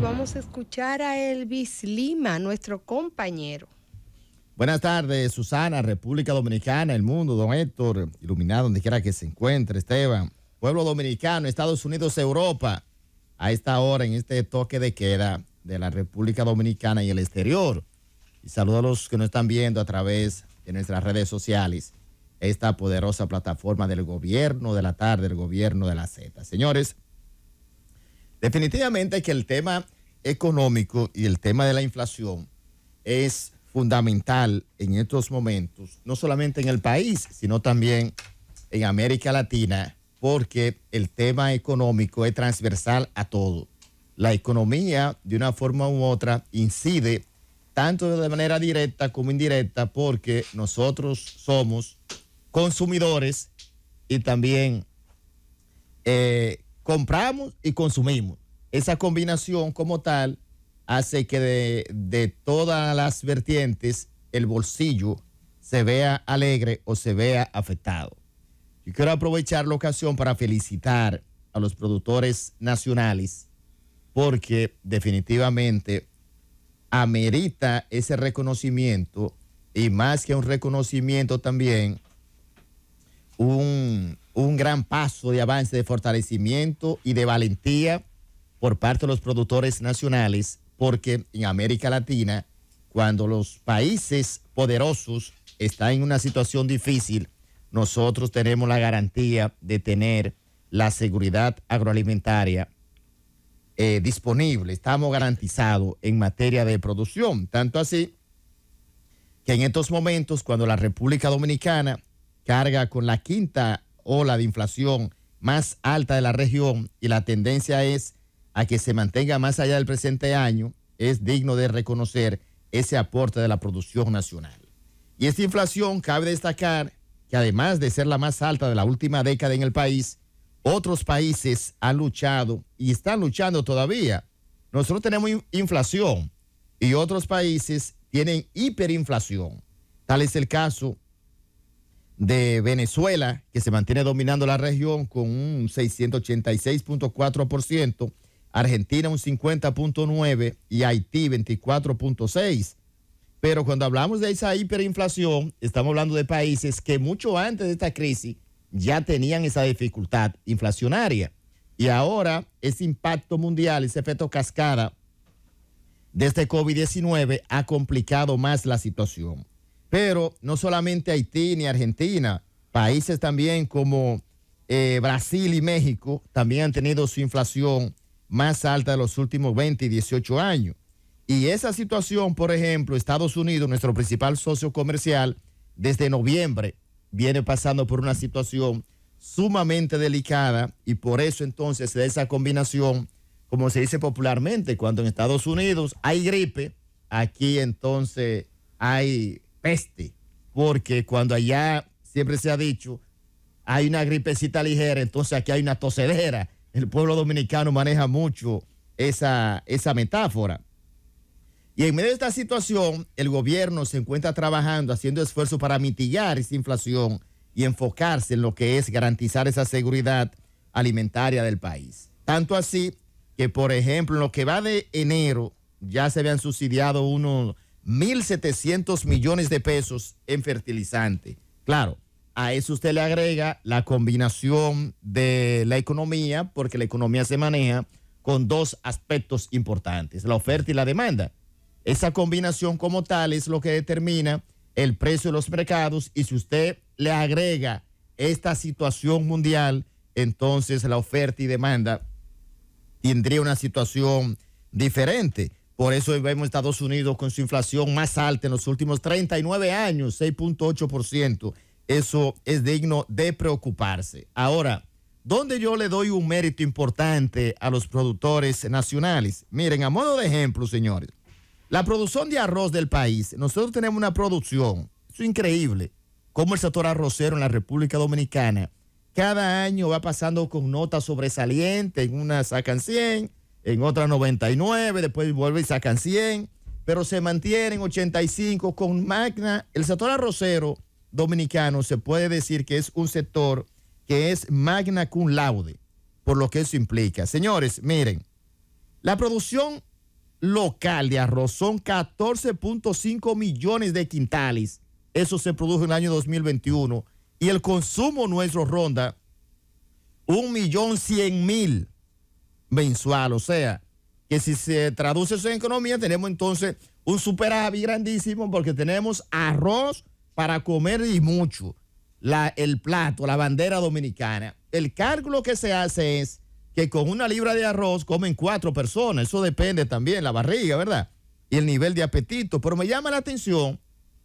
Vamos a escuchar a Elvis Lima, nuestro compañero. Buenas tardes, Susana, República Dominicana, el mundo, don Héctor, iluminado donde quiera que se encuentre, Esteban, pueblo dominicano, Estados Unidos, Europa, a esta hora, en este toque de queda de la República Dominicana y el exterior. Y saludo a los que nos están viendo a través de nuestras redes sociales, esta poderosa plataforma del gobierno de la tarde, el gobierno de la Z. Señores, definitivamente que el tema económico y el tema de la inflación es fundamental en estos momentos, no solamente en el país, sino también en América Latina, porque el tema económico es transversal a todo. La economía, de una forma u otra, incide tanto de manera directa como indirecta, porque nosotros somos consumidores y también eh, compramos y consumimos esa combinación como tal hace que de, todas las vertientes el bolsillo se vea alegre o se vea afectado. Yo quiero aprovechar la ocasión para felicitar a los productores nacionales porque definitivamente amerita ese reconocimiento y más que un reconocimiento también un, un gran paso de avance, de fortalecimiento y de valentía por parte de los productores nacionales, porque en América Latina, cuando los países poderosos están en una situación difícil, nosotros tenemos la garantía de tener la seguridad agroalimentaria eh, disponible, estamos garantizados en materia de producción, tanto así que en estos momentos, cuando la República Dominicana carga con la quinta ola de inflación más alta de la región y la tendencia es a que se mantenga más allá del presente año, es digno de reconocer ese aporte de la producción nacional. Y esta inflación cabe destacar que además de ser la más alta de la última década en el país, otros países han luchado y están luchando todavía. Nosotros tenemos inflación y otros países tienen hiperinflación. Tal es el caso de Venezuela, que se mantiene dominando la región con un 686.4% Argentina un 50.9 y Haití 24.6. Pero cuando hablamos de esa hiperinflación, estamos hablando de países que mucho antes de esta crisis ya tenían esa dificultad inflacionaria. Y ahora ese impacto mundial, ese efecto cascada de este COVID-19 ha complicado más la situación. Pero no solamente Haití ni Argentina, países también como eh, Brasil y México también han tenido su inflación más alta de los últimos 20 y 18 años. Y esa situación, por ejemplo, Estados Unidos, nuestro principal socio comercial, desde noviembre viene pasando por una situación sumamente delicada y por eso entonces de esa combinación, como se dice popularmente, cuando en Estados Unidos hay gripe, aquí entonces hay peste, porque cuando allá siempre se ha dicho hay una gripecita ligera, entonces aquí hay una tosedera el pueblo dominicano maneja mucho esa, esa metáfora. Y en medio de esta situación, el gobierno se encuentra trabajando, haciendo esfuerzos para mitigar esa inflación y enfocarse en lo que es garantizar esa seguridad alimentaria del país. Tanto así que, por ejemplo, en lo que va de enero, ya se habían subsidiado unos 1.700 millones de pesos en fertilizante. Claro, a eso usted le agrega la combinación de la economía, porque la economía se maneja con dos aspectos importantes, la oferta y la demanda. Esa combinación como tal es lo que determina el precio de los mercados y si usted le agrega esta situación mundial, entonces la oferta y demanda tendría una situación diferente. Por eso vemos Estados Unidos con su inflación más alta en los últimos 39 años, 6.8% eso es digno de preocuparse. Ahora, ¿dónde yo le doy un mérito importante a los productores nacionales? Miren, a modo de ejemplo, señores, la producción de arroz del país, nosotros tenemos una producción, es increíble, como el sector arrocero en la República Dominicana, cada año va pasando con notas sobresalientes, en una sacan 100, en otra 99, después vuelve y sacan 100, pero se mantienen 85 con magna, el sector arrocero dominicano se puede decir que es un sector que es magna cum laude, por lo que eso implica. Señores, miren, la producción local de arroz son 14.5 millones de quintales. Eso se produjo en el año 2021. Y el consumo nuestro ronda 1.100.000 mensual. O sea, que si se traduce eso en economía, tenemos entonces un superávit grandísimo porque tenemos arroz para comer y mucho el plato, la bandera dominicana, el cálculo que se hace es que con una libra de arroz comen cuatro personas. Eso depende también, la barriga, ¿verdad? Y el nivel de apetito. Pero me llama la atención,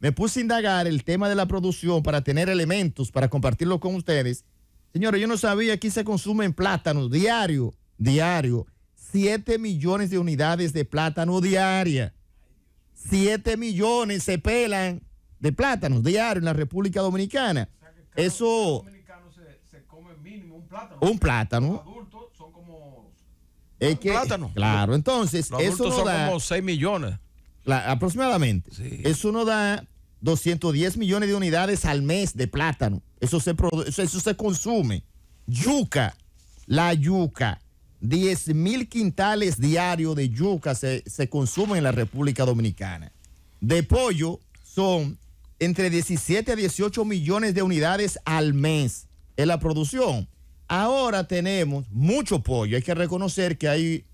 me puse a indagar el tema de la producción para tener elementos, para compartirlo con ustedes. Señores, yo no sabía, que se consumen plátanos diario, diario. 7 millones de unidades de plátano diaria. 7 millones se pelan de plátanos diario en la República Dominicana. Eso. Se, se, come mínimo un plátano. Un plátano. Los adultos son como. plátano. Claro, entonces. eso son como 6 millones. aproximadamente. Eso nos da 210 millones de unidades al mes de plátano. Eso se, consume. Yuca, la yuca. 10 mil quintales diarios de yuca se, se consumen en la República Dominicana. De pollo son entre 17 a 18 millones de unidades al mes en la producción. Ahora tenemos mucho pollo, hay que reconocer que hay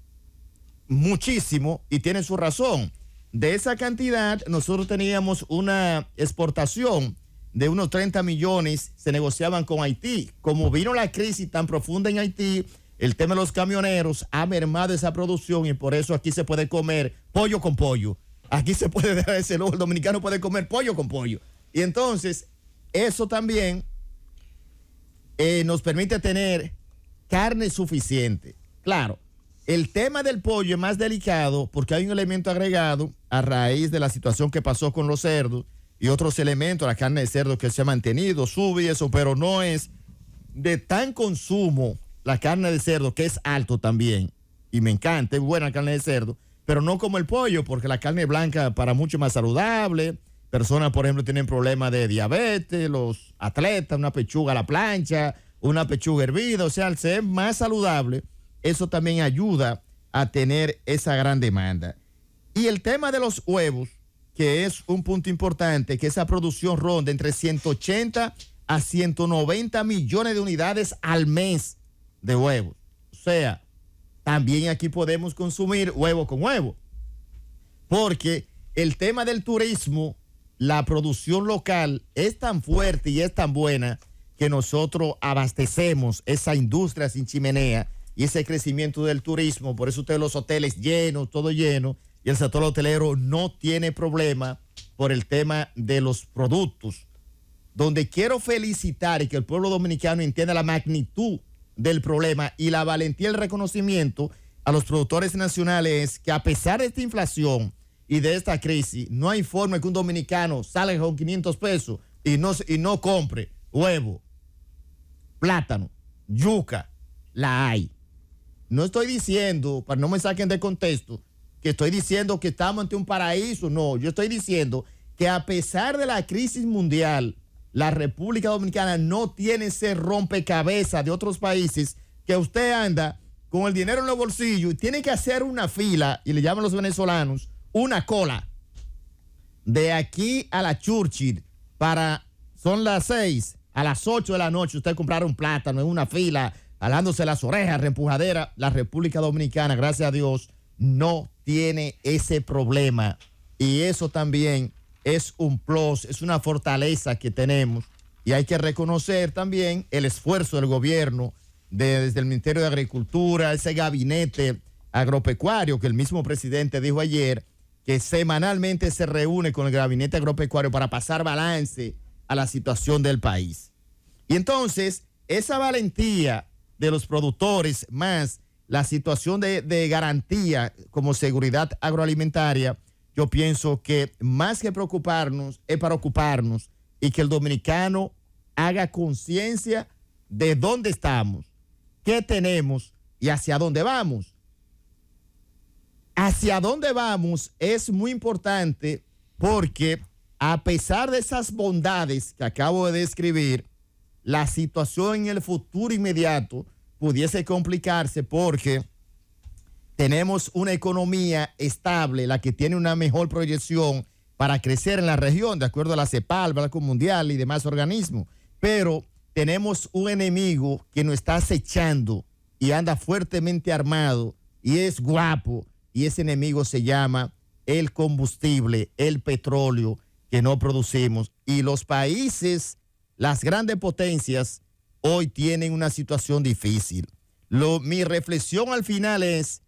muchísimo y tiene su razón. De esa cantidad, nosotros teníamos una exportación de unos 30 millones, se negociaban con Haití. Como vino la crisis tan profunda en Haití, el tema de los camioneros ha mermado esa producción y por eso aquí se puede comer pollo con pollo Aquí se puede dejar ese el dominicano puede comer pollo con pollo. Y entonces, eso también eh, nos permite tener carne suficiente. Claro, el tema del pollo es más delicado porque hay un elemento agregado a raíz de la situación que pasó con los cerdos y otros elementos, la carne de cerdo que se ha mantenido, sube y eso, pero no es de tan consumo la carne de cerdo, que es alto también, y me encanta, es buena carne de cerdo, pero no como el pollo, porque la carne blanca para mucho más saludable. Personas, por ejemplo, tienen problemas de diabetes, los atletas, una pechuga a la plancha, una pechuga hervida, o sea, al ser más saludable, eso también ayuda a tener esa gran demanda. Y el tema de los huevos, que es un punto importante, que esa producción ronda entre 180 a 190 millones de unidades al mes de huevos. O sea, también aquí podemos consumir huevo con huevo. Porque el tema del turismo, la producción local es tan fuerte y es tan buena que nosotros abastecemos esa industria sin chimenea y ese crecimiento del turismo. Por eso ustedes los hoteles llenos, todo lleno, y el sector hotelero no tiene problema por el tema de los productos. Donde quiero felicitar y que el pueblo dominicano entienda la magnitud del problema y la valentía, el reconocimiento a los productores nacionales que a pesar de esta inflación y de esta crisis, no hay forma que un dominicano salga con 500 pesos y no, y no compre huevo, plátano, yuca, la hay. No estoy diciendo, para no me saquen de contexto, que estoy diciendo que estamos ante un paraíso, no, yo estoy diciendo que a pesar de la crisis mundial, la República Dominicana no tiene ese rompecabezas de otros países que usted anda con el dinero en los bolsillos y tiene que hacer una fila, y le llaman los venezolanos, una cola. De aquí a la Churchill, para, son las seis, a las ocho de la noche, usted comprar un plátano en una fila, alándose las orejas, reempujadera. La República Dominicana, gracias a Dios, no tiene ese problema. Y eso también es un plus, es una fortaleza que tenemos y hay que reconocer también el esfuerzo del gobierno desde el Ministerio de Agricultura, ese gabinete agropecuario que el mismo presidente dijo ayer que semanalmente se reúne con el gabinete agropecuario para pasar balance a la situación del país. Y entonces, esa valentía de los productores más la situación de, de garantía como seguridad agroalimentaria, yo pienso que más que preocuparnos es para ocuparnos y que el dominicano haga conciencia de dónde estamos, qué tenemos y hacia dónde vamos. Hacia dónde vamos es muy importante porque a pesar de esas bondades que acabo de describir, la situación en el futuro inmediato pudiese complicarse porque tenemos una economía estable, la que tiene una mejor proyección para crecer en la región, de acuerdo a la CEPAL, Banco Mundial y demás organismos. Pero tenemos un enemigo que nos está acechando y anda fuertemente armado y es guapo. Y ese enemigo se llama el combustible, el petróleo que no producimos. Y los países, las grandes potencias, hoy tienen una situación difícil. Lo, mi reflexión al final es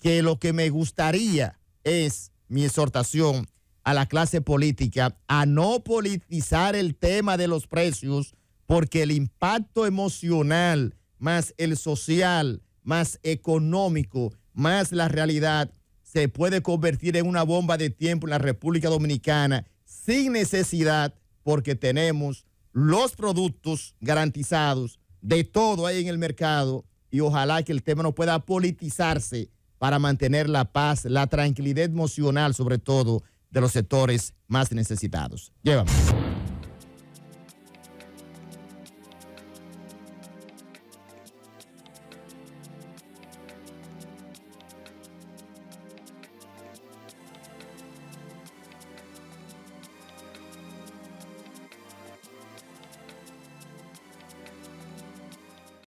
que lo que me gustaría es mi exhortación a la clase política a no politizar el tema de los precios porque el impacto emocional más el social más económico más la realidad se puede convertir en una bomba de tiempo en la República Dominicana sin necesidad porque tenemos los productos garantizados de todo ahí en el mercado y ojalá que el tema no pueda politizarse para mantener la paz, la tranquilidad emocional, sobre todo de los sectores más necesitados. Llevamos.